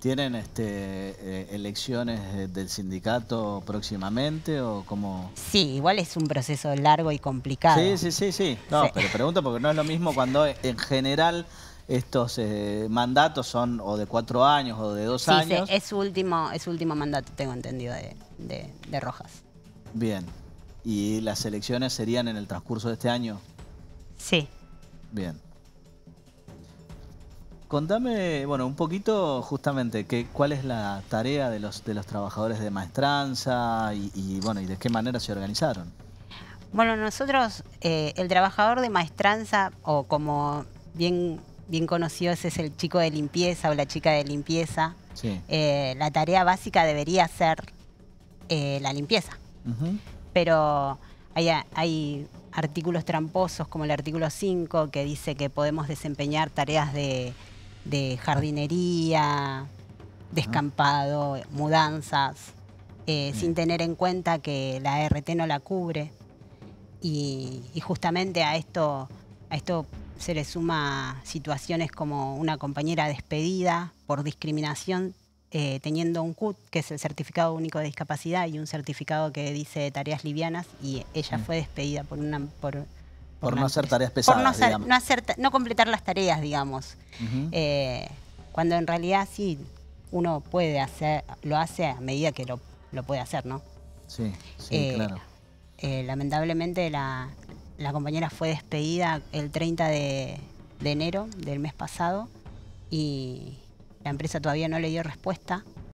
¿Tienen este, eh, elecciones eh, del sindicato próximamente o cómo? Sí, igual es un proceso largo y complicado. Sí, sí, sí, sí. No, pero pregunto porque no es lo mismo cuando en general estos eh, mandatos son o de cuatro años o de dos años. Sí, es último, es último mandato, tengo entendido, de, de, de Rojas. Bien. ¿Y las elecciones serían en el transcurso de este año? Sí. Bien contame, bueno, un poquito justamente que, cuál es la tarea de los, de los trabajadores de maestranza y, bueno, y de qué manera se organizaron. Bueno, nosotros, eh, el trabajador de maestranza, o como bien, bien conocido es el chico de limpieza o la chica de limpieza, eh, la tarea básica debería ser eh, la limpieza. Pero hay artículos tramposos como el artículo 5 que dice que podemos desempeñar tareas de de jardinería, descampado, mudanzas, eh, sin tener en cuenta que la RT no la cubre. Y, justamente a esto, a esto se le suma situaciones como una compañera despedida por discriminación eh, teniendo un CUT, que es el Certificado Único de Discapacidad, y un certificado que dice tareas livianas, y ella mm. fue despedida por, una, por por no hacer tareas pesadas. Por no, no, completar las tareas, digamos. Eh, cuando en realidad sí, uno puede hacer, lo hace a medida que lo, puede hacer, ¿no? Sí, sí, eh, claro. Eh, lamentablemente la, compañera fue despedida el 30 de, de enero del mes pasado y la empresa todavía no le dio respuesta.